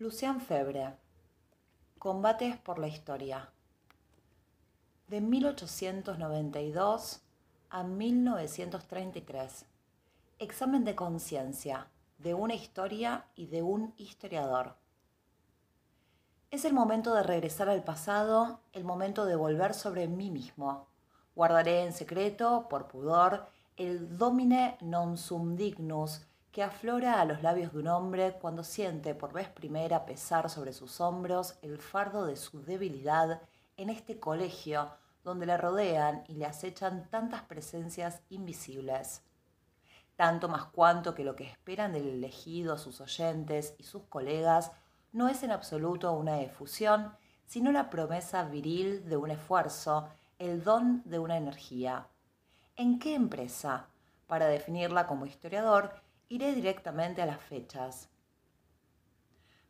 Lucian Febre. Combates por la historia. De 1892 a 1933. Examen de conciencia de una historia y de un historiador. Es el momento de regresar al pasado, el momento de volver sobre mí mismo. Guardaré en secreto, por pudor, el domine non sum dignus aflora a los labios de un hombre cuando siente por vez primera pesar sobre sus hombros el fardo de su debilidad en este colegio donde le rodean y le acechan tantas presencias invisibles. Tanto más cuanto que lo que esperan del elegido sus oyentes y sus colegas no es en absoluto una efusión, sino la promesa viril de un esfuerzo, el don de una energía. ¿En qué empresa? Para definirla como historiador, Iré directamente a las fechas.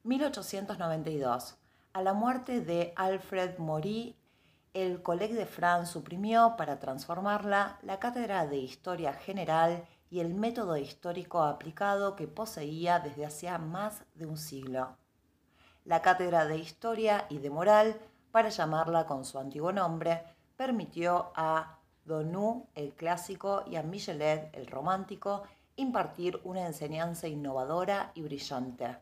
1892. A la muerte de Alfred Mori, el Collège de France suprimió para transformarla la cátedra de Historia General y el método histórico aplicado que poseía desde hacía más de un siglo. La cátedra de Historia y de Moral, para llamarla con su antiguo nombre, permitió a Donou el clásico y a Michelet el romántico impartir una enseñanza innovadora y brillante.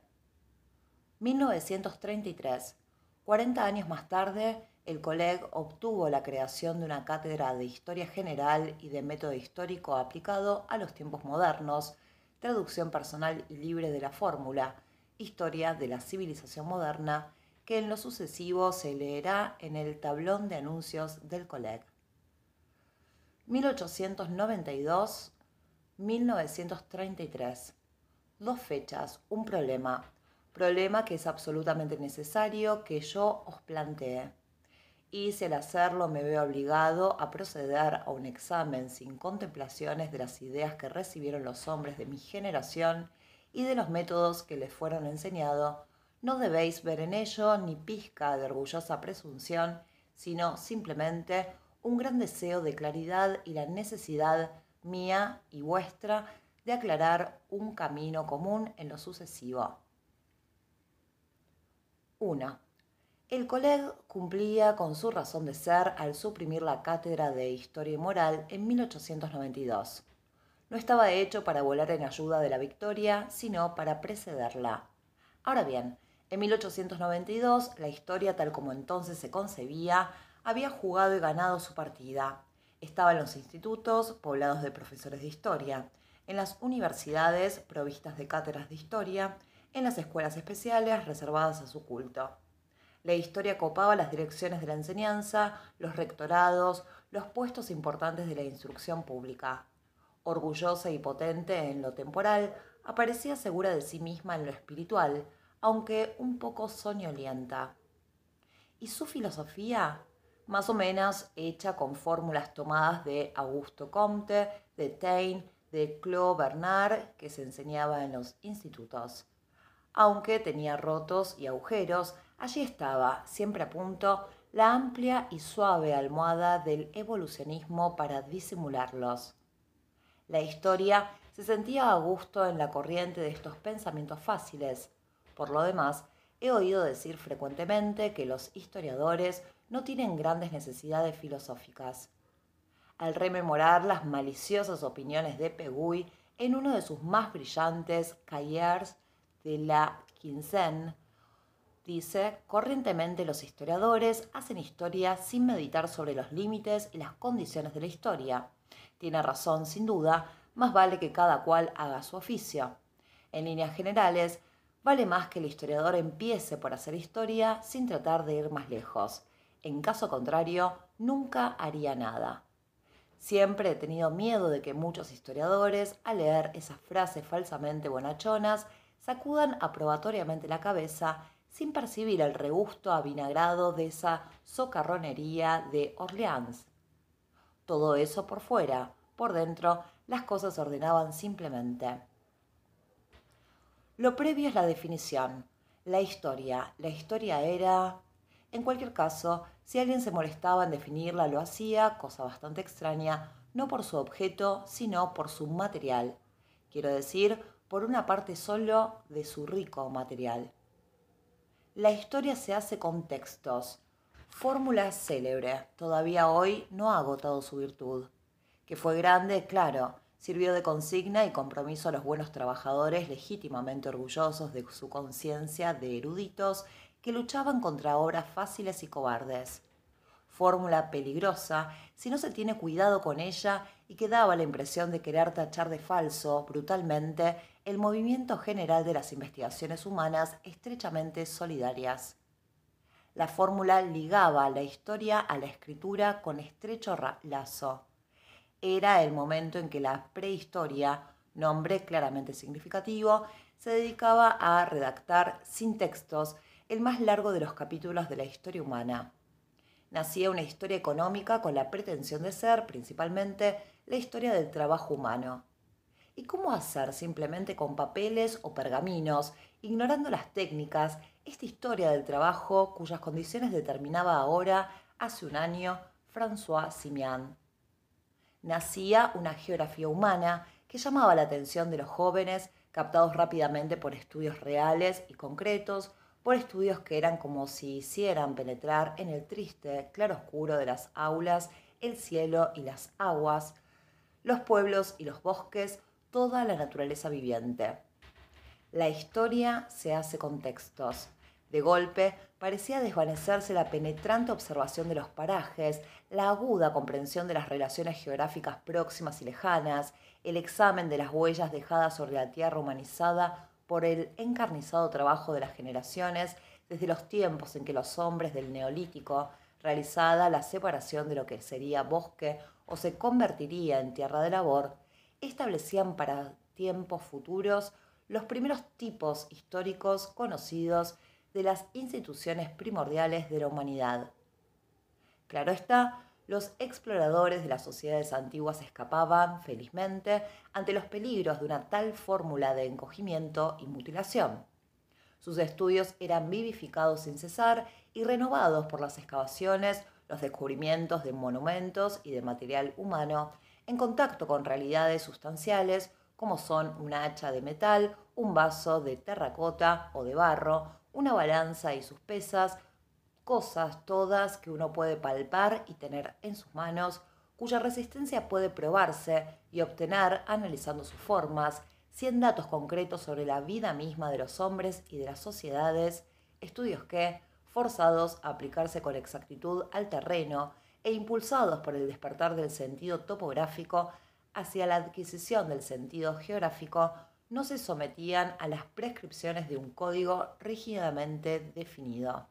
1933, 40 años más tarde, el Coleg obtuvo la creación de una cátedra de Historia General y de Método Histórico aplicado a los tiempos modernos, traducción personal y libre de la fórmula, Historia de la Civilización Moderna, que en lo sucesivo se leerá en el tablón de anuncios del Coleg. 1892, 1933. Dos fechas, un problema. Problema que es absolutamente necesario que yo os plantee. Y si al hacerlo me veo obligado a proceder a un examen sin contemplaciones de las ideas que recibieron los hombres de mi generación y de los métodos que les fueron enseñados, no debéis ver en ello ni pizca de orgullosa presunción, sino simplemente un gran deseo de claridad y la necesidad mía y vuestra de aclarar un camino común en lo sucesivo. 1. El colegio cumplía con su razón de ser al suprimir la cátedra de Historia y Moral en 1892. No estaba hecho para volar en ayuda de la victoria, sino para precederla. Ahora bien, en 1892 la historia tal como entonces se concebía había jugado y ganado su partida, estaba en los institutos poblados de profesores de historia, en las universidades provistas de cátedras de historia, en las escuelas especiales reservadas a su culto. La historia copaba las direcciones de la enseñanza, los rectorados, los puestos importantes de la instrucción pública. Orgullosa y potente en lo temporal, aparecía segura de sí misma en lo espiritual, aunque un poco soñolienta. Y su filosofía más o menos hecha con fórmulas tomadas de Augusto Comte, de Taine, de Claude Bernard, que se enseñaba en los institutos. Aunque tenía rotos y agujeros, allí estaba, siempre a punto, la amplia y suave almohada del evolucionismo para disimularlos. La historia se sentía a gusto en la corriente de estos pensamientos fáciles. Por lo demás, he oído decir frecuentemente que los historiadores no tienen grandes necesidades filosóficas. Al rememorar las maliciosas opiniones de Pegui en uno de sus más brillantes Cahiers de la Quinzaine, dice, corrientemente los historiadores hacen historia sin meditar sobre los límites y las condiciones de la historia. Tiene razón, sin duda, más vale que cada cual haga su oficio. En líneas generales, vale más que el historiador empiece por hacer historia sin tratar de ir más lejos. En caso contrario, nunca haría nada. Siempre he tenido miedo de que muchos historiadores, al leer esas frases falsamente bonachonas, sacudan aprobatoriamente la cabeza sin percibir el regusto avinagrado de esa socarronería de Orleans. Todo eso por fuera, por dentro, las cosas se ordenaban simplemente. Lo previo es la definición, la historia. La historia era en cualquier caso, si alguien se molestaba en definirla, lo hacía, cosa bastante extraña, no por su objeto, sino por su material. Quiero decir, por una parte solo de su rico material. La historia se hace con textos, fórmula célebre, todavía hoy no ha agotado su virtud. Que fue grande, claro, sirvió de consigna y compromiso a los buenos trabajadores legítimamente orgullosos de su conciencia de eruditos que luchaban contra obras fáciles y cobardes. Fórmula peligrosa si no se tiene cuidado con ella y que daba la impresión de querer tachar de falso, brutalmente, el movimiento general de las investigaciones humanas estrechamente solidarias. La fórmula ligaba la historia a la escritura con estrecho lazo. Era el momento en que la prehistoria, nombre claramente significativo, se dedicaba a redactar sin textos el más largo de los capítulos de la historia humana. Nacía una historia económica con la pretensión de ser, principalmente, la historia del trabajo humano. ¿Y cómo hacer simplemente con papeles o pergaminos, ignorando las técnicas, esta historia del trabajo cuyas condiciones determinaba ahora, hace un año, François Simian? Nacía una geografía humana que llamaba la atención de los jóvenes captados rápidamente por estudios reales y concretos, por estudios que eran como si hicieran penetrar en el triste claro oscuro de las aulas, el cielo y las aguas, los pueblos y los bosques, toda la naturaleza viviente. La historia se hace con textos. De golpe parecía desvanecerse la penetrante observación de los parajes, la aguda comprensión de las relaciones geográficas próximas y lejanas, el examen de las huellas dejadas sobre la tierra humanizada por el encarnizado trabajo de las generaciones desde los tiempos en que los hombres del neolítico realizada la separación de lo que sería bosque o se convertiría en tierra de labor, establecían para tiempos futuros los primeros tipos históricos conocidos de las instituciones primordiales de la humanidad. Claro está, los exploradores de las sociedades antiguas escapaban, felizmente, ante los peligros de una tal fórmula de encogimiento y mutilación. Sus estudios eran vivificados sin cesar y renovados por las excavaciones, los descubrimientos de monumentos y de material humano, en contacto con realidades sustanciales como son una hacha de metal, un vaso de terracota o de barro, una balanza y sus pesas, cosas todas que uno puede palpar y tener en sus manos, cuya resistencia puede probarse y obtener analizando sus formas, 100 datos concretos sobre la vida misma de los hombres y de las sociedades, estudios que, forzados a aplicarse con exactitud al terreno e impulsados por el despertar del sentido topográfico hacia la adquisición del sentido geográfico, no se sometían a las prescripciones de un código rígidamente definido.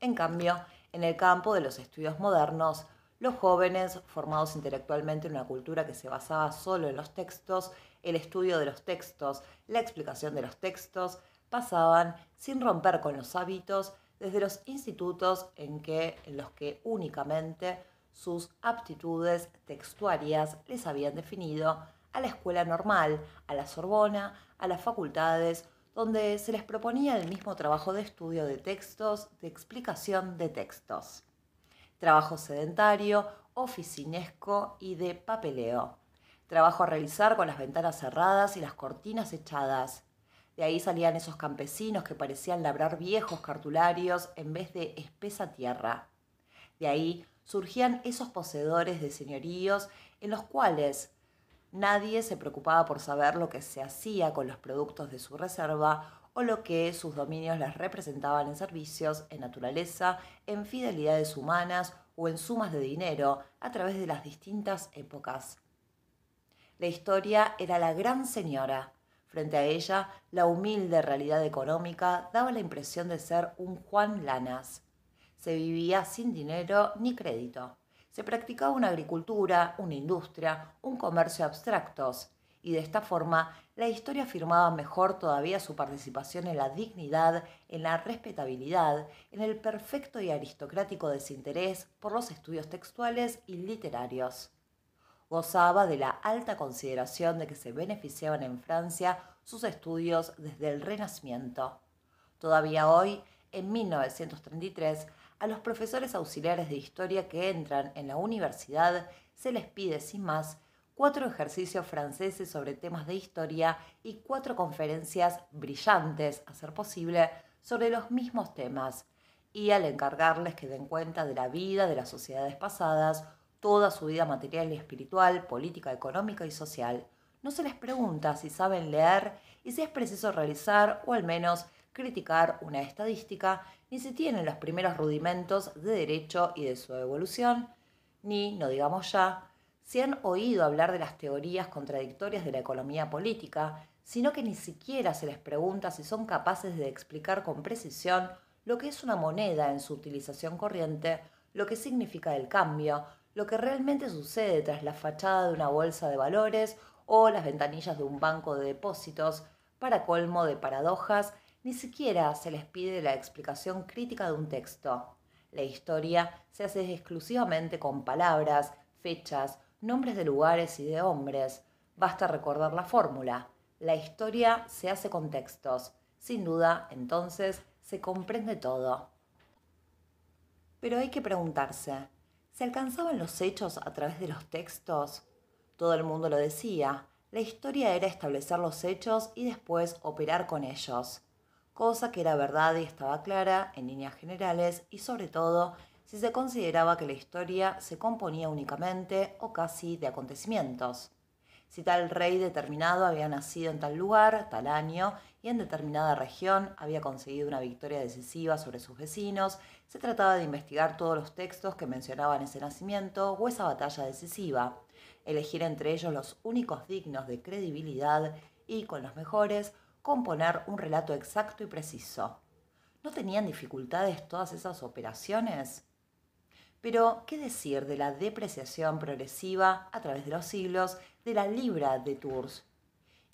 En cambio, en el campo de los estudios modernos, los jóvenes, formados intelectualmente en una cultura que se basaba solo en los textos, el estudio de los textos, la explicación de los textos, pasaban sin romper con los hábitos desde los institutos en, que, los que únicamente sus aptitudes textuarias les habían definido a la escuela normal, a la Sorbona, a las facultades donde se les proponía el mismo trabajo de estudio de textos, de explicación de textos, trabajo sedentario, oficinesco y de papeleo, trabajo a realizar con las ventanas cerradas y las cortinas echadas. De ahí salían esos campesinos que parecían labrar viejos cartularios en vez de espesa tierra. De ahí surgían esos poseedores de señoríos en los cuales Nadie se preocupaba por saber lo que se hacía con los productos de su reserva o lo que sus dominios les representaban en servicios, en naturaleza, en fidelidades humanas o en sumas de dinero a través de las distintas épocas. La historia era la gran señora. Frente a ella, la humilde realidad económica daba la impresión de ser un Juan Lanas. Se vivía sin dinero ni crédito se practicaba una agricultura, una industria, un comercio abstractos, y de esta forma la historia afirmaba mejor todavía su participación en la dignidad, en la respetabilidad, en el perfecto y aristocrático desinterés por los estudios textuales y literarios. Gozaba de la alta consideración de que se beneficiaban en Francia sus estudios desde el Renacimiento. Todavía hoy, en 1933, a los profesores auxiliares de historia que entran en la universidad se les pide, sin más, cuatro ejercicios franceses sobre temas de historia y cuatro conferencias brillantes, a ser posible, sobre los mismos temas. Y al encargarles que den cuenta de la vida de las sociedades pasadas, toda su vida material y espiritual, política, económica y social, no se les pregunta si saben leer y si es preciso realizar o al menos criticar una estadística, ni si tienen los primeros rudimentos de derecho y de su evolución, ni, no digamos ya, si han oído hablar de las teorías contradictorias de la economía política, sino que ni siquiera se les pregunta si son capaces de explicar con precisión lo que es una moneda en su utilización corriente, lo que significa el cambio, lo que realmente sucede tras la fachada de una bolsa de valores o las ventanillas de un banco de depósitos, para colmo de paradojas ni siquiera se les pide la explicación crítica de un texto. La historia se hace exclusivamente con palabras, fechas, nombres de lugares y de hombres. Basta recordar la fórmula. La historia se hace con textos. Sin duda, entonces, se comprende todo. Pero hay que preguntarse, ¿se alcanzaban los hechos a través de los textos? Todo el mundo lo decía, la historia era establecer los hechos y después operar con ellos cosa que era verdad y estaba clara en líneas generales y sobre todo si se consideraba que la historia se componía únicamente o casi de acontecimientos. Si tal rey determinado había nacido en tal lugar, tal año y en determinada región había conseguido una victoria decisiva sobre sus vecinos, se trataba de investigar todos los textos que mencionaban ese nacimiento o esa batalla decisiva, elegir entre ellos los únicos dignos de credibilidad y, con los mejores, componer un relato exacto y preciso. ¿No tenían dificultades todas esas operaciones? Pero, ¿qué decir de la depreciación progresiva a través de los siglos de la libra de Tours?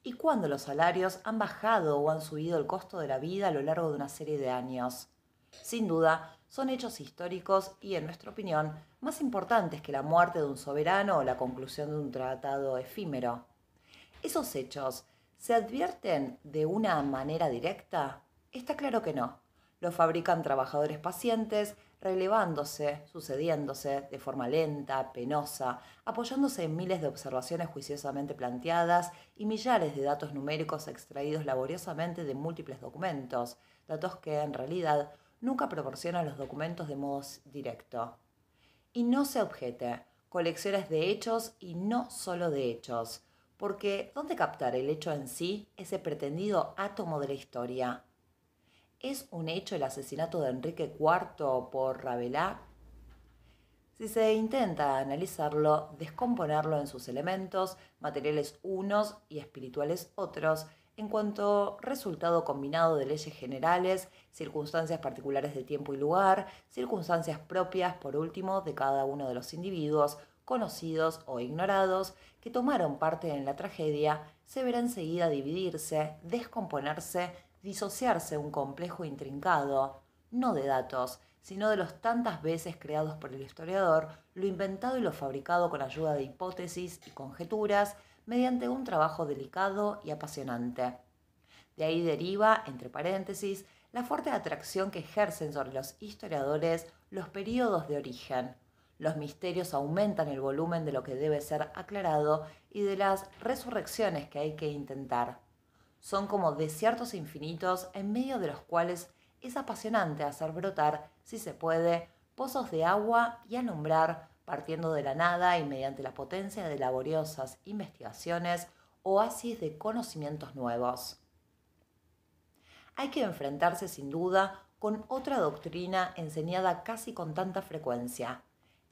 ¿Y cuándo los salarios han bajado o han subido el costo de la vida a lo largo de una serie de años? Sin duda, son hechos históricos y, en nuestra opinión, más importantes que la muerte de un soberano o la conclusión de un tratado efímero. Esos hechos ¿Se advierten de una manera directa? Está claro que no. Lo fabrican trabajadores pacientes, relevándose, sucediéndose de forma lenta, penosa, apoyándose en miles de observaciones juiciosamente planteadas y millares de datos numéricos extraídos laboriosamente de múltiples documentos, datos que en realidad nunca proporcionan los documentos de modo directo. Y no se objete, colecciones de hechos y no solo de hechos, porque ¿dónde captar el hecho en sí, ese pretendido átomo de la historia? ¿Es un hecho el asesinato de Enrique IV por Ravelá? Si se intenta analizarlo, descomponerlo en sus elementos, materiales unos y espirituales otros, en cuanto resultado combinado de leyes generales, circunstancias particulares de tiempo y lugar, circunstancias propias, por último, de cada uno de los individuos, conocidos o ignorados que tomaron parte en la tragedia se verá enseguida dividirse, descomponerse, disociarse un complejo intrincado, no de datos, sino de los tantas veces creados por el historiador, lo inventado y lo fabricado con ayuda de hipótesis y conjeturas, mediante un trabajo delicado y apasionante. De ahí deriva, entre paréntesis, la fuerte atracción que ejercen sobre los historiadores los periodos de origen, los misterios aumentan el volumen de lo que debe ser aclarado y de las resurrecciones que hay que intentar. Son como desiertos infinitos en medio de los cuales es apasionante hacer brotar, si se puede, pozos de agua y alumbrar, partiendo de la nada y mediante la potencia de laboriosas investigaciones, oasis de conocimientos nuevos. Hay que enfrentarse sin duda con otra doctrina enseñada casi con tanta frecuencia,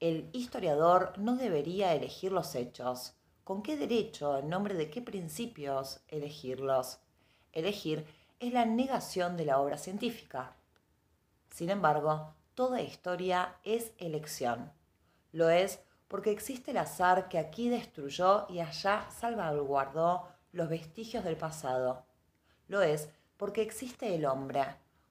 el historiador no debería elegir los hechos. ¿Con qué derecho, en nombre de qué principios, elegirlos? Elegir es la negación de la obra científica. Sin embargo, toda historia es elección. Lo es porque existe el azar que aquí destruyó y allá salvaguardó los vestigios del pasado. Lo es porque existe el hombre,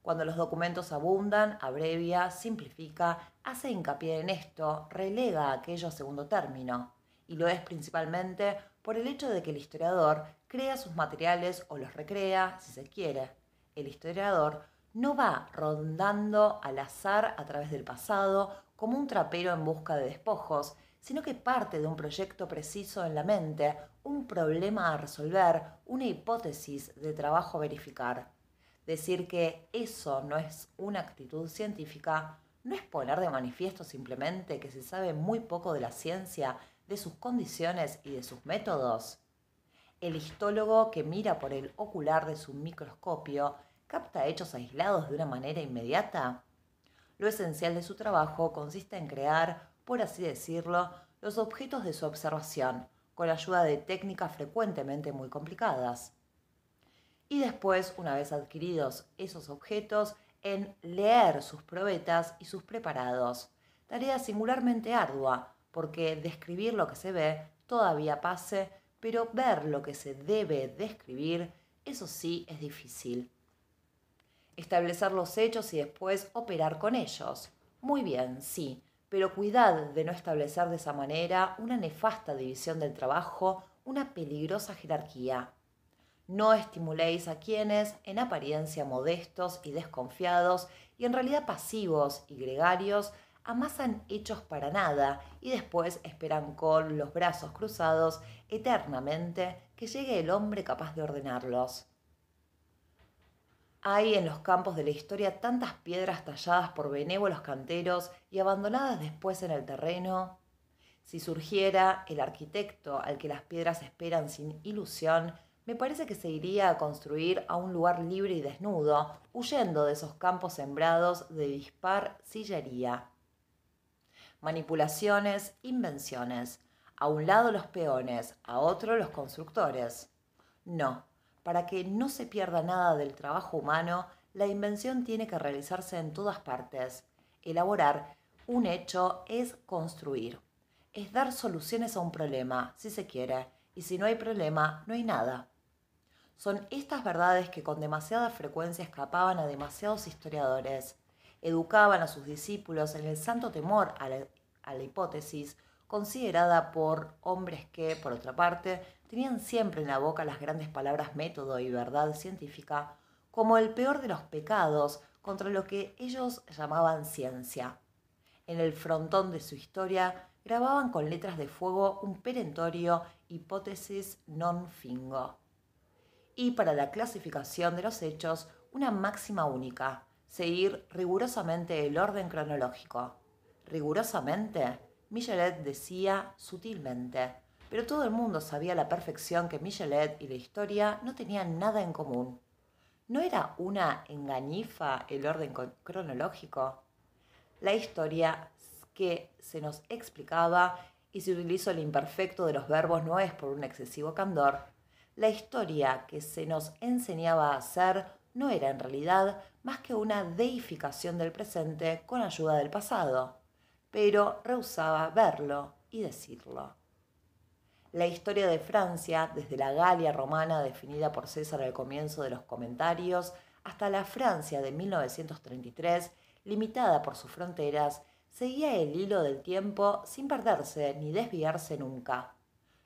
cuando los documentos abundan, abrevia, simplifica, hace hincapié en esto, relega aquello a segundo término. Y lo es principalmente por el hecho de que el historiador crea sus materiales o los recrea, si se quiere. El historiador no va rondando al azar a través del pasado como un trapero en busca de despojos, sino que parte de un proyecto preciso en la mente, un problema a resolver, una hipótesis de trabajo a verificar. Decir que eso no es una actitud científica no es poner de manifiesto simplemente que se sabe muy poco de la ciencia, de sus condiciones y de sus métodos. El histólogo que mira por el ocular de su microscopio capta hechos aislados de una manera inmediata. Lo esencial de su trabajo consiste en crear, por así decirlo, los objetos de su observación, con la ayuda de técnicas frecuentemente muy complicadas y después, una vez adquiridos esos objetos, en leer sus probetas y sus preparados. Tarea singularmente ardua, porque describir lo que se ve todavía pase, pero ver lo que se debe describir, eso sí es difícil. Establecer los hechos y después operar con ellos. Muy bien, sí, pero cuidad de no establecer de esa manera una nefasta división del trabajo, una peligrosa jerarquía. No estimuléis a quienes, en apariencia modestos y desconfiados, y en realidad pasivos y gregarios, amasan hechos para nada y después esperan con los brazos cruzados eternamente que llegue el hombre capaz de ordenarlos. Hay en los campos de la historia tantas piedras talladas por benévolos canteros y abandonadas después en el terreno. Si surgiera el arquitecto al que las piedras esperan sin ilusión, me parece que se iría a construir a un lugar libre y desnudo, huyendo de esos campos sembrados de dispar sillería. Manipulaciones, invenciones. A un lado los peones, a otro los constructores. No, para que no se pierda nada del trabajo humano, la invención tiene que realizarse en todas partes. Elaborar un hecho es construir. Es dar soluciones a un problema, si se quiere, y si no hay problema, no hay nada. Son estas verdades que con demasiada frecuencia escapaban a demasiados historiadores. Educaban a sus discípulos en el santo temor a la, hipótesis considerada por hombres que, por otra parte, tenían siempre en la boca las grandes palabras método y verdad científica como el peor de los pecados contra lo que ellos llamaban ciencia. En el frontón de su historia grababan con letras de fuego un perentorio hipótesis non fingo y para la clasificación de los hechos una máxima única, seguir rigurosamente el orden cronológico. ¿Rigurosamente? Michelet decía sutilmente, pero todo el mundo sabía la perfección que Michelet y la historia no tenían nada en común. ¿No era una engañifa el orden cronológico? La historia que se nos explicaba y se utilizó el imperfecto de los verbos no es por un excesivo candor, la historia que se nos enseñaba a hacer no era en realidad más que una deificación del presente con ayuda del pasado, pero rehusaba verlo y decirlo. La historia de Francia, desde la Galia romana definida por César al comienzo de los comentarios, hasta la Francia de 1933, limitada por sus fronteras, seguía el hilo del tiempo sin perderse ni desviarse nunca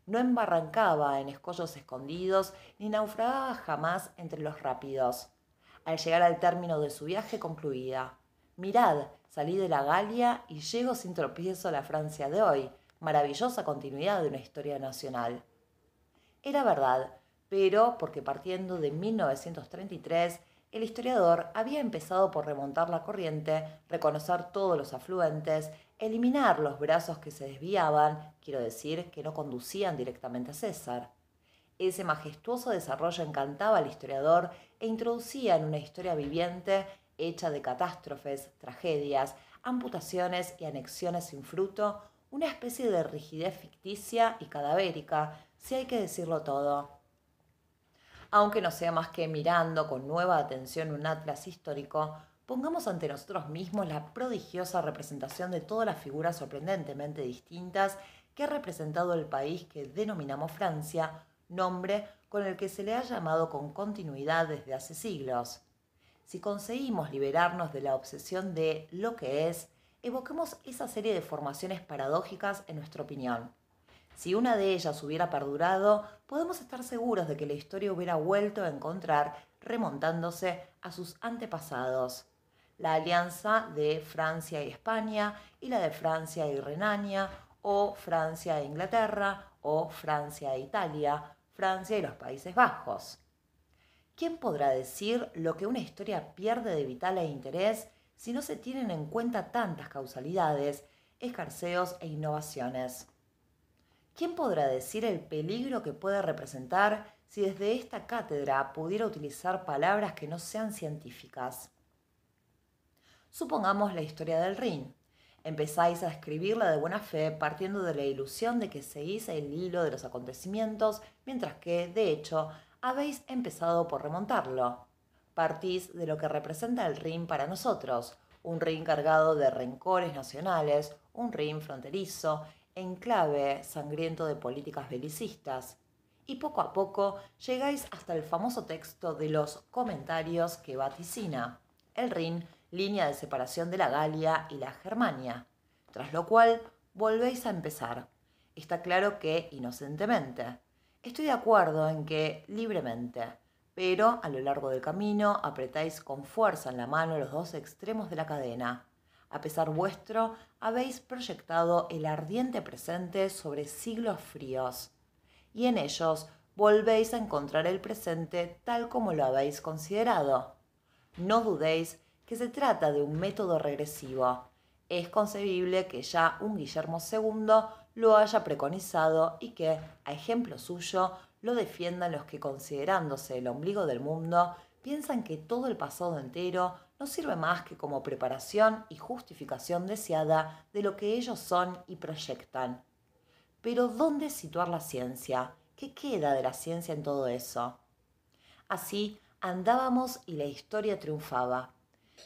no embarrancaba en escollos escondidos ni naufragaba jamás entre los rápidos. Al llegar al término de su viaje concluida, mirad, salí de la Galia y llego sin tropiezo a la Francia de hoy, maravillosa continuidad de una historia nacional. Era verdad, pero porque partiendo de 1933 el historiador había empezado por remontar la corriente, reconocer todos los afluentes, eliminar los brazos que se desviaban, quiero decir, que no conducían directamente a César. Ese majestuoso desarrollo encantaba al historiador e introducía en una historia viviente hecha de catástrofes, tragedias, amputaciones y anexiones sin fruto, una especie de rigidez ficticia y cadavérica, si hay que decirlo todo aunque no sea más que mirando con nueva atención un atlas histórico, pongamos ante nosotros mismos la prodigiosa representación de todas las figuras sorprendentemente distintas que ha representado el país que denominamos Francia, nombre con el que se le ha llamado con continuidad desde hace siglos. Si conseguimos liberarnos de la obsesión de lo que es, evoquemos esa serie de formaciones paradójicas en nuestra opinión. Si una de ellas hubiera perdurado, podemos estar seguros de que la historia hubiera vuelto a encontrar remontándose a sus antepasados. La alianza de Francia y España y la de Francia y Renania, o Francia e Inglaterra, o Francia e Italia, Francia y los Países Bajos. ¿Quién podrá decir lo que una historia pierde de vital e interés si no se tienen en cuenta tantas causalidades, escarceos e innovaciones? ¿Quién podrá decir el peligro que puede representar si desde esta cátedra pudiera utilizar palabras que no sean científicas? Supongamos la historia del Rin. Empezáis a escribirla de buena fe partiendo de la ilusión de que seguís el hilo de los acontecimientos, mientras que, de hecho, habéis empezado por remontarlo. Partís de lo que representa el Rin para nosotros, un Rin cargado de rencores nacionales, un Rin fronterizo, enclave sangriento de políticas belicistas, y poco a poco llegáis hasta el famoso texto de los comentarios que vaticina el Rin, línea de separación de la Galia y la Germania, tras lo cual volvéis a empezar. Está claro que inocentemente. Estoy de acuerdo en que libremente, pero a lo largo del camino apretáis con fuerza en la mano los dos extremos de la cadena a pesar vuestro, habéis proyectado el ardiente presente sobre siglos fríos, y en ellos volvéis a encontrar el presente tal como lo habéis considerado. No dudéis que se trata de un método regresivo. Es concebible que ya un Guillermo II lo haya preconizado y que, a ejemplo suyo, lo defiendan los que, considerándose el ombligo del mundo, piensan que todo el pasado entero no sirve más que como preparación y justificación deseada de lo que ellos son y proyectan. Pero ¿dónde situar la ciencia? ¿Qué queda de la ciencia en todo eso? Así andábamos y la historia triunfaba.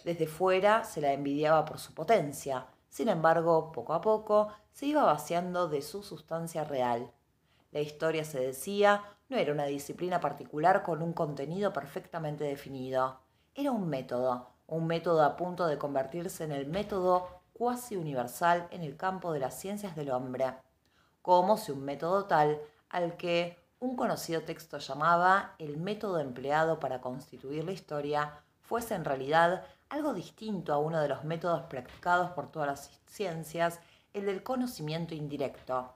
Desde fuera se la envidiaba por su potencia, sin embargo, poco a poco se iba vaciando de su sustancia real. La historia, se decía, no era una disciplina particular con un contenido perfectamente definido, era un método, un método a punto de convertirse en el método cuasi universal en el campo de las ciencias del hombre, como si un método tal al que un conocido texto llamaba el método empleado para constituir la historia fuese en realidad algo distinto a uno de los métodos practicados por todas las ciencias, el del conocimiento indirecto.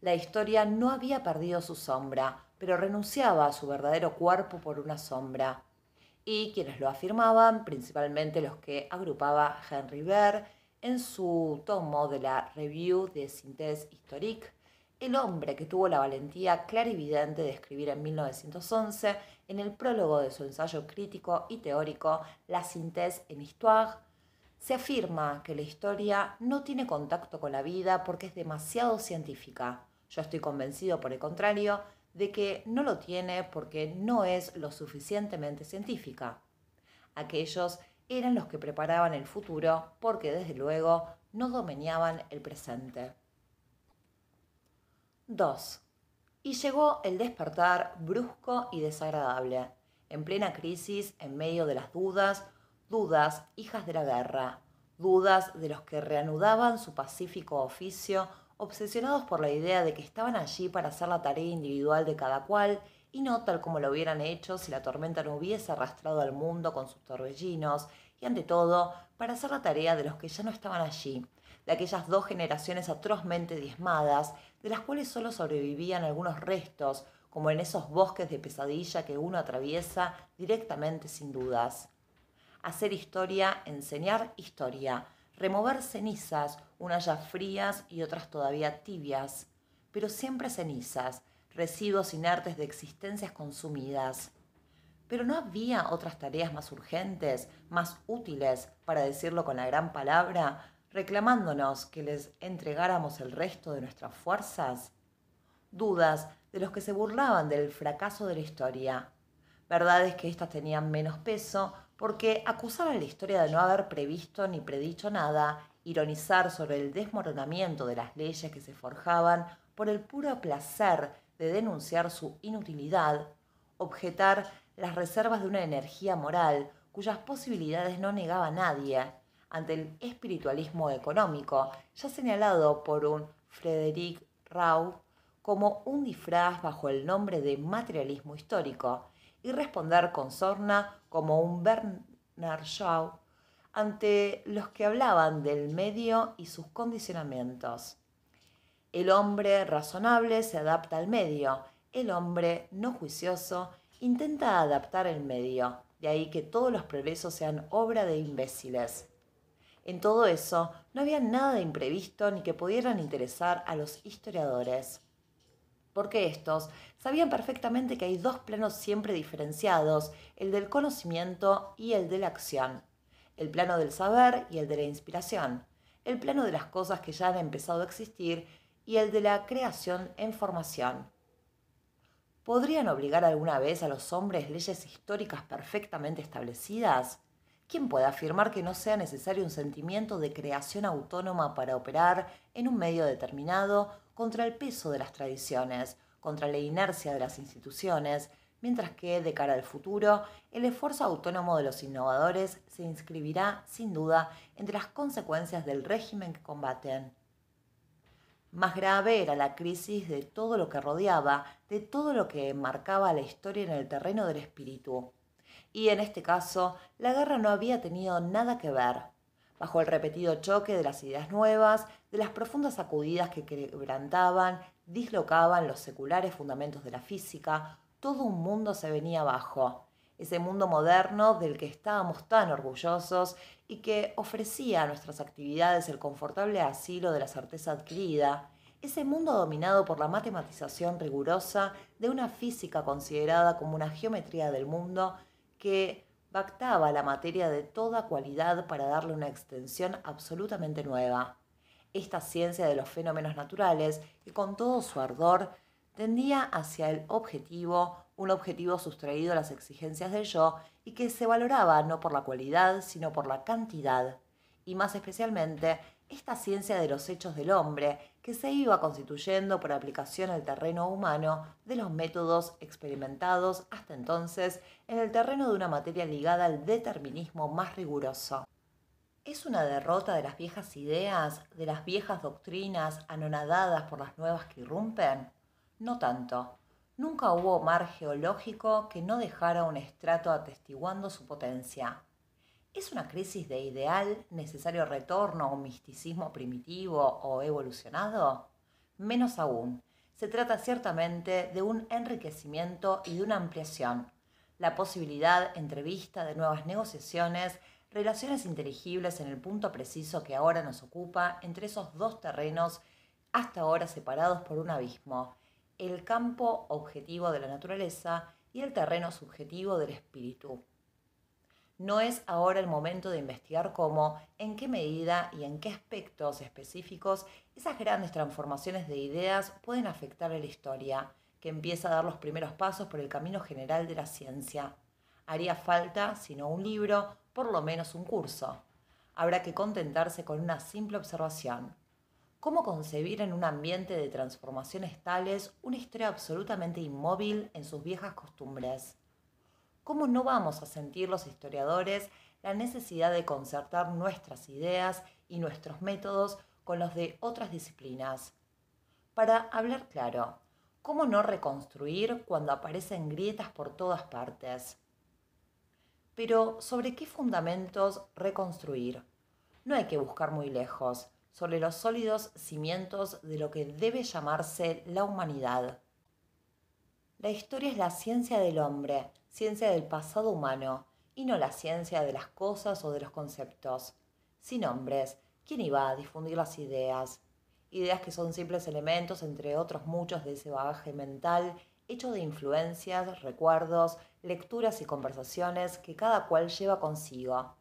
La historia no había perdido su sombra, pero renunciaba a su verdadero cuerpo por una sombra, y quienes lo afirmaban, principalmente los que agrupaba Henry Ver en su tomo de la Review de Synthèse Historique, el hombre que tuvo la valentía clarividente de escribir en 1911, en el prólogo de su ensayo crítico y teórico La Synthèse en Histoire, se afirma que la historia no tiene contacto con la vida porque es demasiado científica. Yo estoy convencido, por el contrario, de que no lo tiene porque no es lo suficientemente científica. Aquellos eran los que preparaban el futuro porque desde luego no dominaban el presente. 2. Y llegó el despertar brusco y desagradable, en plena crisis, en medio de las dudas, dudas hijas de la guerra, dudas de los que reanudaban su pacífico oficio obsesionados por la idea de que estaban allí para hacer la tarea individual de cada cual y no tal como lo hubieran hecho si la tormenta no hubiese arrastrado al mundo con sus torbellinos y ante todo para hacer la tarea de los que ya no estaban allí, de aquellas dos generaciones atrozmente diezmadas, de las cuales solo sobrevivían algunos restos, como en esos bosques de pesadilla que uno atraviesa directamente sin dudas. Hacer historia, enseñar historia, remover cenizas, unas ya frías y otras todavía tibias, pero siempre cenizas, residuos inertes de existencias consumidas. Pero no había otras tareas más urgentes, más útiles, para decirlo con la gran palabra, reclamándonos que les entregáramos el resto de nuestras fuerzas. Dudas de los que se burlaban del fracaso de la historia. Verdades que éstas tenían menos peso porque acusar a la historia de no haber previsto ni predicho nada, ironizar sobre el desmoronamiento de las leyes que se forjaban por el puro placer de denunciar su inutilidad, objetar las reservas de una energía moral cuyas posibilidades no negaba nadie ante el espiritualismo económico, ya señalado por un Frederick Rau como un disfraz bajo el nombre de materialismo histórico, y responder con sorna como un Bernard Shaw, ante los que hablaban del medio y sus condicionamientos. El hombre razonable se adapta al medio, el hombre no juicioso intenta adaptar el medio, de ahí que todos los progresos sean obra de imbéciles. En todo eso no había nada de imprevisto ni que pudieran interesar a los historiadores porque estos sabían perfectamente que hay dos planos siempre diferenciados, el del conocimiento y el de la acción, el plano del saber y el de la inspiración, el plano de las cosas que ya han empezado a existir y el de la creación en formación. ¿Podrían obligar alguna vez a los hombres leyes históricas perfectamente establecidas? ¿Quién puede afirmar que no sea necesario un sentimiento de creación autónoma para operar en un medio determinado contra el peso de las tradiciones, contra la inercia de las instituciones, mientras que, de cara al futuro, el esfuerzo autónomo de los innovadores se inscribirá, sin duda, entre las consecuencias del régimen que combaten. Más grave era la crisis de todo lo que rodeaba, de todo lo que marcaba la historia en el terreno del espíritu. Y en este caso, la guerra no había tenido nada que ver. Bajo el repetido choque de las ideas nuevas, de las profundas sacudidas que quebrantaban, dislocaban los seculares fundamentos de la física, todo un mundo se venía abajo. Ese mundo moderno del que estábamos tan orgullosos y que ofrecía a nuestras actividades el confortable asilo de la certeza adquirida, ese mundo dominado por la matematización rigurosa de una física considerada como una geometría del mundo que bactaba la materia de toda cualidad para darle una extensión absolutamente nueva esta ciencia de los fenómenos naturales que con todo su ardor tendía hacia el objetivo, un objetivo sustraído a las exigencias del yo y que se valoraba no por la cualidad, sino por la cantidad, y más especialmente esta ciencia de los hechos del hombre que se iba constituyendo por aplicación al terreno humano de los métodos experimentados hasta entonces en el terreno de una materia ligada al determinismo más riguroso. ¿Es una derrota de las viejas ideas, de las viejas doctrinas anonadadas por las nuevas que irrumpen? No tanto. Nunca hubo mar geológico que no dejara un estrato atestiguando su potencia. ¿Es una crisis de ideal, necesario retorno a un misticismo primitivo o evolucionado? Menos aún. Se trata ciertamente de un enriquecimiento y de una ampliación, la posibilidad entrevista de nuevas negociaciones relaciones inteligibles en el punto preciso que ahora nos ocupa entre esos dos terrenos hasta ahora separados por un abismo, el campo objetivo de la naturaleza y el terreno subjetivo del espíritu. No es ahora el momento de investigar cómo, en qué medida y en qué aspectos específicos esas grandes transformaciones de ideas pueden afectar a la historia, que empieza a dar los primeros pasos por el camino general de la ciencia. Haría falta, sino un libro, por lo menos un curso. Habrá que contentarse con una simple observación. ¿Cómo concebir en un ambiente de transformaciones tales una historia absolutamente inmóvil en sus viejas costumbres? ¿Cómo no vamos a sentir los historiadores la necesidad de concertar nuestras ideas y nuestros métodos con los de otras disciplinas? Para hablar claro, ¿cómo no reconstruir cuando aparecen grietas por todas partes? Pero ¿sobre qué fundamentos reconstruir? No hay que buscar muy lejos, sobre los sólidos cimientos de lo que debe llamarse la humanidad. La historia es la ciencia del hombre, ciencia del pasado humano, y no la ciencia de las cosas o de los conceptos. Sin hombres, ¿quién iba a difundir las ideas? Ideas que son simples elementos, entre otros muchos, de ese bagaje mental hecho de influencias, recuerdos, lecturas y conversaciones que cada cual lleva consigo.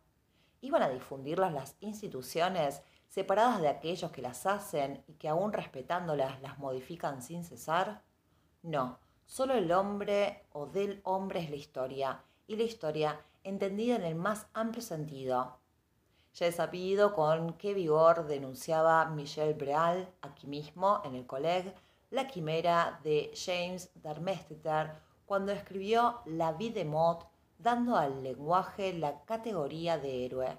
Iban a difundirlas las instituciones separadas de aquellos que las hacen y que aún respetándolas las modifican sin cesar? No, solo el hombre o del hombre es la historia, y la historia entendida en el más amplio sentido. Ya he sabido con qué vigor denunciaba Michel Breal, aquí mismo, en el colegio. La quimera de James Darmesteter cuando escribió La vie de Mott, dando al lenguaje la categoría de héroe.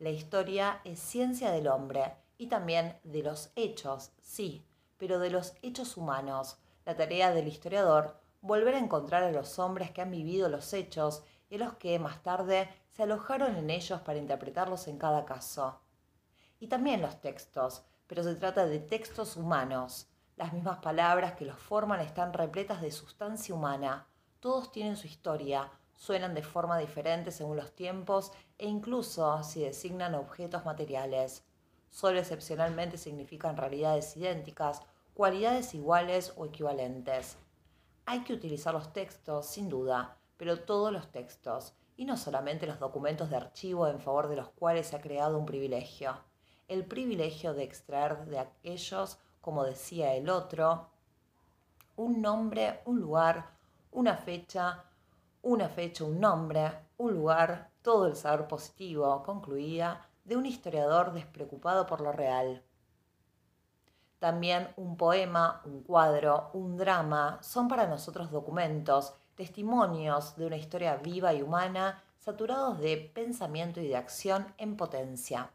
La historia es ciencia del hombre y también de los hechos, sí, pero de los hechos humanos. La tarea del historiador, volver a encontrar a los hombres que han vivido los hechos y a los que más tarde se alojaron en ellos para interpretarlos en cada caso. Y también los textos, pero se trata de textos humanos, las mismas palabras que los forman están repletas de sustancia humana. Todos tienen su historia, suenan de forma diferente según los tiempos e incluso si designan objetos materiales. Solo excepcionalmente significan realidades idénticas, cualidades iguales o equivalentes. Hay que utilizar los textos, sin duda, pero todos los textos, y no solamente los documentos de archivo en favor de los cuales se ha creado un privilegio. El privilegio de extraer de aquellos como decía el otro, un nombre, un lugar, una fecha, una fecha, un nombre, un lugar, todo el saber positivo, concluía, de un historiador despreocupado por lo real. También un poema, un cuadro, un drama son para nosotros documentos, testimonios de una historia viva y humana, saturados de pensamiento y de acción en potencia.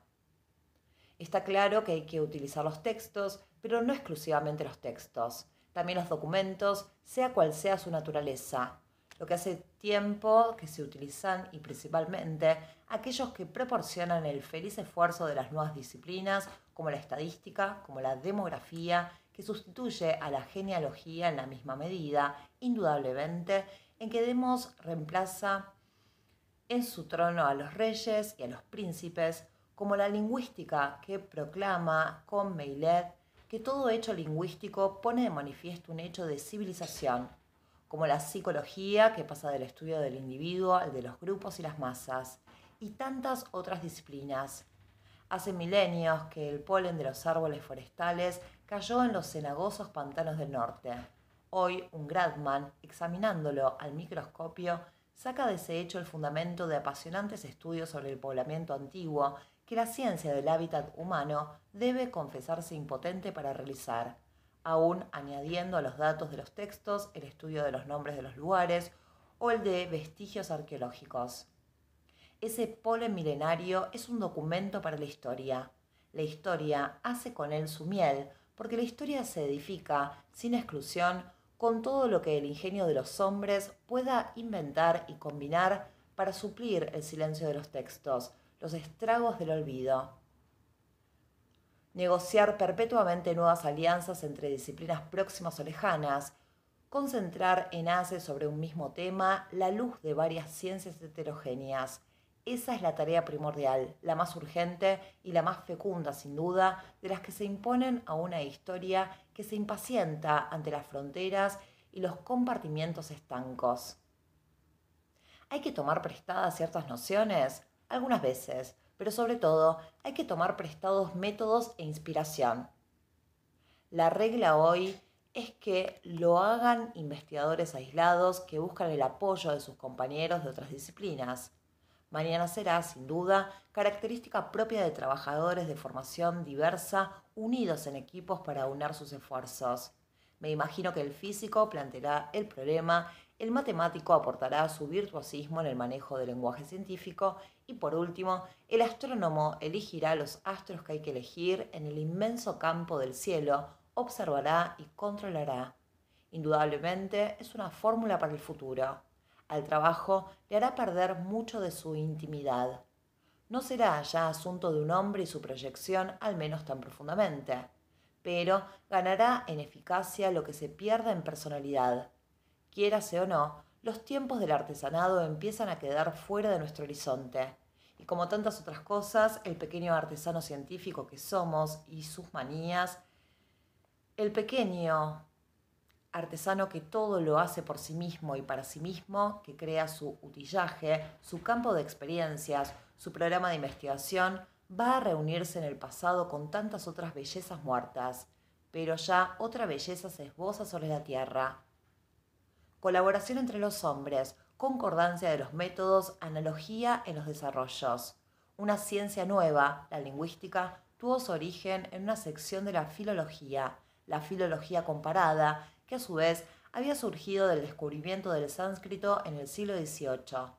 Está claro que hay que utilizar los textos pero no exclusivamente los textos, también los documentos, sea cual sea su naturaleza, lo que hace tiempo que se utilizan y principalmente aquellos que proporcionan el feliz esfuerzo de las nuevas disciplinas como la estadística, como la demografía, que sustituye a la genealogía en la misma medida, indudablemente, en que Demos reemplaza en su trono a los reyes y a los príncipes, como la lingüística que proclama con Meillet que todo hecho lingüístico pone de manifiesto un hecho de civilización, como la psicología que pasa del estudio del individuo al de los grupos y las masas, y tantas otras disciplinas. Hace milenios que el polen de los árboles forestales cayó en los cenagosos pantanos del norte. Hoy un Gradman, examinándolo al microscopio, saca de ese hecho el fundamento de apasionantes estudios sobre el poblamiento antiguo que la ciencia del hábitat humano debe confesarse impotente para realizar, aún añadiendo a los datos de los textos el estudio de los nombres de los lugares o el de vestigios arqueológicos. Ese polen milenario es un documento para la historia. La historia hace con él su miel, porque la historia se edifica, sin exclusión, con todo lo que el ingenio de los hombres pueda inventar y combinar para suplir el silencio de los textos, los estragos del olvido. Negociar perpetuamente nuevas alianzas entre disciplinas próximas o lejanas. Concentrar en ACE sobre un mismo tema la luz de varias ciencias heterogéneas. Esa es la tarea primordial, la más urgente y la más fecunda, sin duda, de las que se imponen a una historia que se impacienta ante las fronteras y los compartimientos estancos. Hay que tomar prestadas ciertas nociones, algunas veces, pero sobre todo hay que tomar prestados métodos e inspiración. La regla hoy es que lo hagan investigadores aislados que buscan el apoyo de sus compañeros de otras disciplinas. Mañana será, sin duda, característica propia de trabajadores de formación diversa unidos en equipos para unir sus esfuerzos. Me imagino que el físico planteará el problema, el matemático aportará su virtuosismo en el manejo del lenguaje científico y por último, el astrónomo elegirá los astros que hay que elegir en el inmenso campo del cielo, observará y controlará. Indudablemente es una fórmula para el futuro. Al trabajo le hará perder mucho de su intimidad. No será ya asunto de un hombre y su proyección al menos tan profundamente pero ganará en eficacia lo que se pierda en personalidad. Quiérase o no, los tiempos del artesanado empiezan a quedar fuera de nuestro horizonte. Y como tantas otras cosas, el pequeño artesano científico que somos y sus manías, el pequeño artesano que todo lo hace por sí mismo y para sí mismo, que crea su utillaje, su campo de experiencias, su programa de investigación, va a reunirse en el pasado con tantas otras bellezas muertas, pero ya otra belleza se esboza sobre la tierra. Colaboración entre los hombres, concordancia de los métodos, analogía en los desarrollos. Una ciencia nueva, la lingüística, tuvo su origen en una sección de la filología, la filología comparada, que a su vez había surgido del descubrimiento del sánscrito en el siglo XVIII.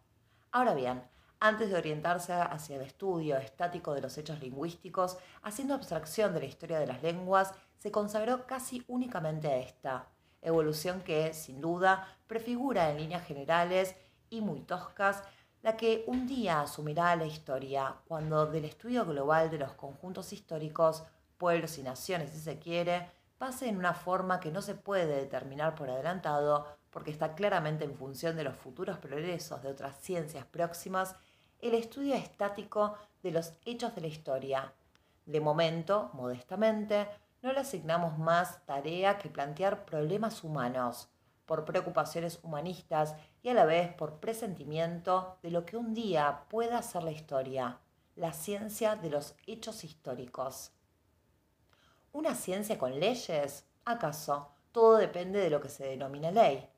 Ahora bien, antes de orientarse hacia el estudio estático de los hechos lingüísticos, haciendo abstracción de la historia de las lenguas, se consagró casi únicamente a esta, evolución que, sin duda, prefigura en líneas generales y muy toscas la que un día asumirá la historia, cuando del estudio global de los conjuntos históricos, pueblos y naciones, si se quiere, pase en una forma que no se puede determinar por adelantado, porque está claramente en función de los futuros progresos de otras ciencias próximas el estudio estático de los hechos de la historia. De momento, modestamente, no le asignamos más tarea que plantear problemas humanos, por preocupaciones humanistas y a la vez por presentimiento de lo que un día pueda ser la historia, la ciencia de los hechos históricos. ¿Una ciencia con leyes? ¿Acaso? Todo depende de lo que se denomina ley.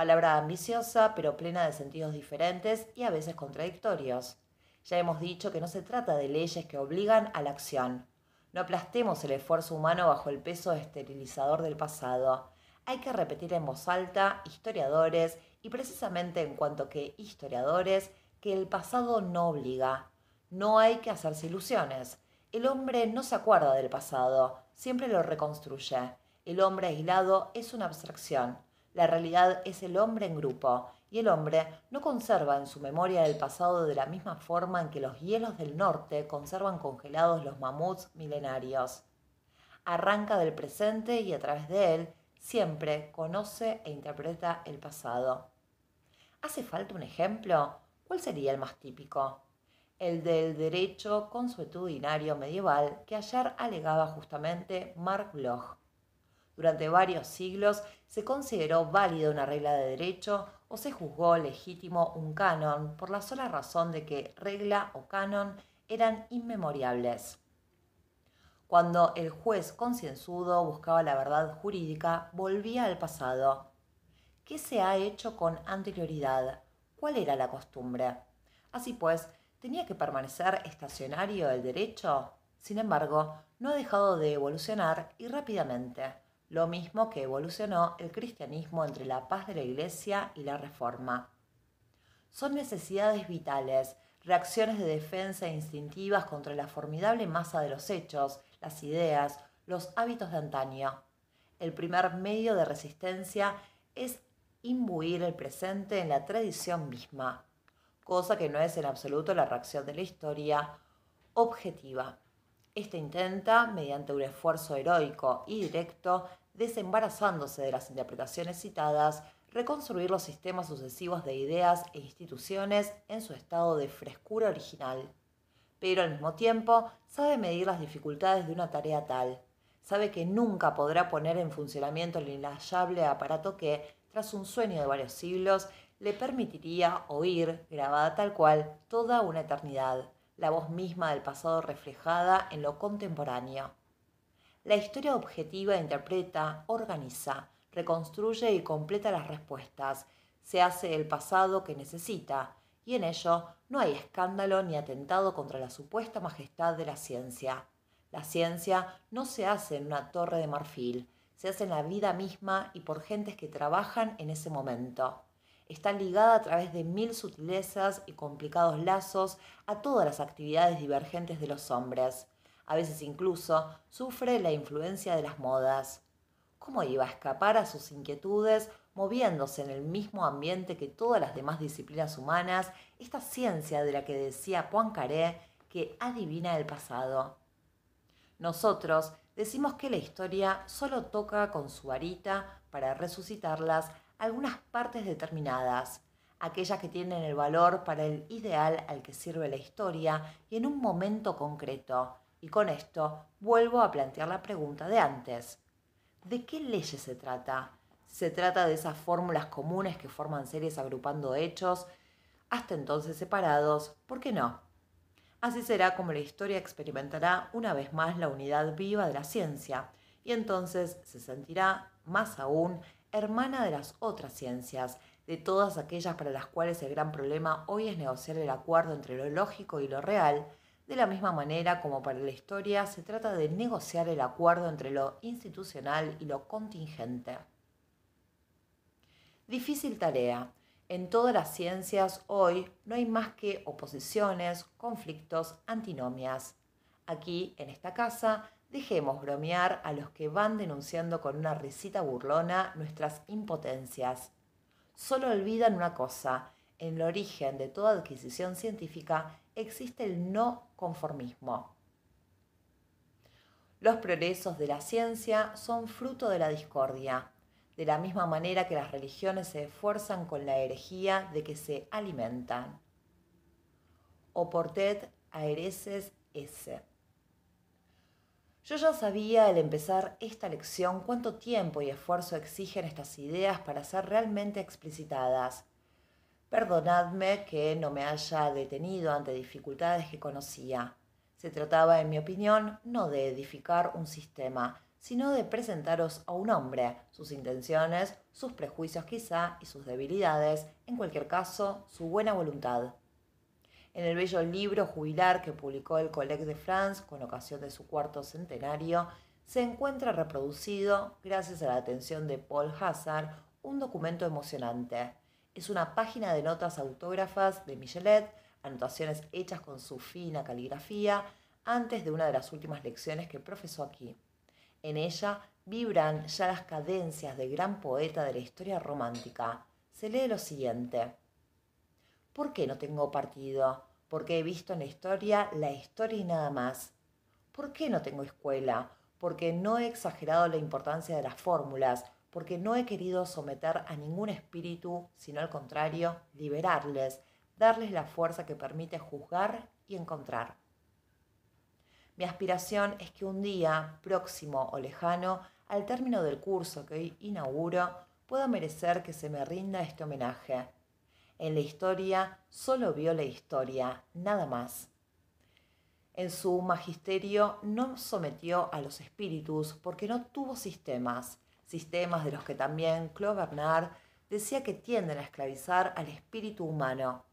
Palabra ambiciosa, pero plena de sentidos diferentes y a veces contradictorios. Ya hemos dicho que no se trata de leyes que obligan a la acción. No aplastemos el esfuerzo humano bajo el peso esterilizador del pasado. Hay que repetir en voz alta, historiadores, y precisamente en cuanto que historiadores, que el pasado no obliga. No hay que hacerse ilusiones. El hombre no se acuerda del pasado, siempre lo reconstruye. El hombre aislado es una abstracción. La realidad es el hombre en grupo, y el hombre no conserva en su memoria el pasado de la misma forma en que los hielos del norte conservan congelados los mamuts milenarios. Arranca del presente y a través de él siempre conoce e interpreta el pasado. ¿Hace falta un ejemplo? ¿Cuál sería el más típico? El del derecho consuetudinario medieval que ayer alegaba justamente Mark Bloch. Durante varios siglos se consideró válida una regla de derecho o se juzgó legítimo un canon por la sola razón de que regla o canon eran inmemoriables. Cuando el juez concienzudo buscaba la verdad jurídica, volvía al pasado. ¿Qué se ha hecho con anterioridad? ¿Cuál era la costumbre? Así pues, ¿tenía que permanecer estacionario el derecho? Sin embargo, no ha dejado de evolucionar y rápidamente lo mismo que evolucionó el cristianismo entre la paz de la Iglesia y la Reforma. Son necesidades vitales, reacciones de defensa instintivas contra la formidable masa de los hechos, las ideas, los hábitos de antaño. El primer medio de resistencia es imbuir el presente en la tradición misma, cosa que no es en absoluto la reacción de la historia objetiva. Este intenta, mediante un esfuerzo heroico y directo, desembarazándose de las interpretaciones citadas, reconstruir los sistemas sucesivos de ideas e instituciones en su estado de frescura original. Pero al mismo tiempo sabe medir las dificultades de una tarea tal. Sabe que nunca podrá poner en funcionamiento el inlayable aparato que, tras un sueño de varios siglos, le permitiría oír, grabada tal cual, toda una eternidad, la voz misma del pasado reflejada en lo contemporáneo. La historia objetiva interpreta, organiza, reconstruye y completa las respuestas. Se hace el pasado que necesita, y en ello no hay escándalo ni atentado contra la supuesta majestad de la ciencia. La ciencia no se hace en una torre de marfil, se hace en la vida misma y por gentes que trabajan en ese momento. Está ligada a través de mil sutilezas y complicados lazos a todas las actividades divergentes de los hombres a veces incluso sufre la influencia de las modas. ¿Cómo iba a escapar a sus inquietudes moviéndose en el mismo ambiente que todas las demás disciplinas humanas, esta ciencia de la que decía Poincaré que adivina el pasado? Nosotros decimos que la historia solo toca con su varita para resucitarlas algunas partes determinadas, aquellas que tienen el valor para el ideal al que sirve la historia y en un momento concreto, y con esto vuelvo a plantear la pregunta de antes. ¿De qué leyes se trata? ¿Se trata de esas fórmulas comunes que forman series agrupando hechos, hasta entonces separados? ¿Por qué no? Así será como la historia experimentará una vez más la unidad viva de la ciencia, y entonces se sentirá, más aún, hermana de las otras ciencias, de todas aquellas para las cuales el gran problema hoy es negociar el acuerdo entre lo lógico y lo real, de la misma manera como para la historia, se trata de negociar el acuerdo entre lo institucional y lo contingente. Difícil tarea. En todas las ciencias hoy no hay más que oposiciones, conflictos, antinomias. Aquí, en esta casa, dejemos bromear a los que van denunciando con una risita burlona nuestras impotencias. Solo olvidan una cosa, en el origen de toda adquisición científica existe el no conformismo. Los progresos de la ciencia son fruto de la discordia, de la misma manera que las religiones se esfuerzan con la herejía de que se alimentan. Oportet aereces esse. Yo ya sabía al empezar esta lección cuánto tiempo y esfuerzo exigen estas ideas para ser realmente explicitadas, Perdonadme que no me haya detenido ante dificultades que conocía. Se trataba, en mi opinión, no de edificar un sistema, sino de presentaros a un hombre, sus intenciones, sus prejuicios quizá y sus debilidades, en cualquier caso, su buena voluntad. En el bello libro jubilar que publicó el Collège de France con ocasión de su cuarto centenario, se encuentra reproducido, gracias a la atención de Paul Hazard, un documento emocionante. Es una página de notas autógrafas de Michelet, anotaciones hechas con su fina caligrafía antes de una de las últimas lecciones que profesó aquí. En ella vibran ya las cadencias del gran poeta de la historia romántica. Se lee lo siguiente. ¿Por qué no tengo partido? Porque he visto en la historia la historia y nada más. ¿Por qué no tengo escuela? Porque no he exagerado la importancia de las fórmulas, porque no he querido someter a ningún espíritu, sino al contrario, liberarles, darles la fuerza que permite juzgar y encontrar. Mi aspiración es que un día, próximo o lejano, al término del curso que hoy inauguro, pueda merecer que se me rinda este homenaje. En la historia solo vio la historia, nada más. En su magisterio no sometió a los espíritus porque no tuvo sistemas, sistemas de los que también Claude Bernard decía que tienden a esclavizar al espíritu humano.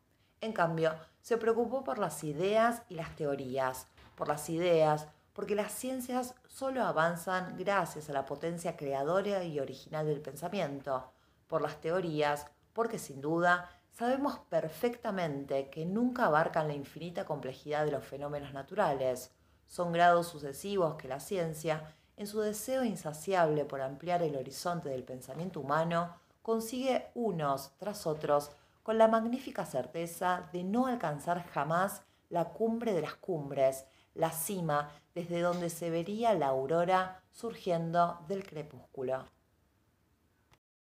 En cambio, se preocupó por las ideas y las teorías, por las ideas, porque las ciencias solo avanzan gracias a la potencia creadora y original del pensamiento, por las teorías, porque sin duda sabemos perfectamente que nunca abarcan la infinita complejidad de los fenómenos naturales. Son grados sucesivos que la ciencia en su deseo insaciable por ampliar el horizonte del pensamiento humano, consigue unos tras otros con la magnífica certeza de no alcanzar jamás la cumbre de las cumbres, la cima desde donde se vería la aurora surgiendo del crepúsculo.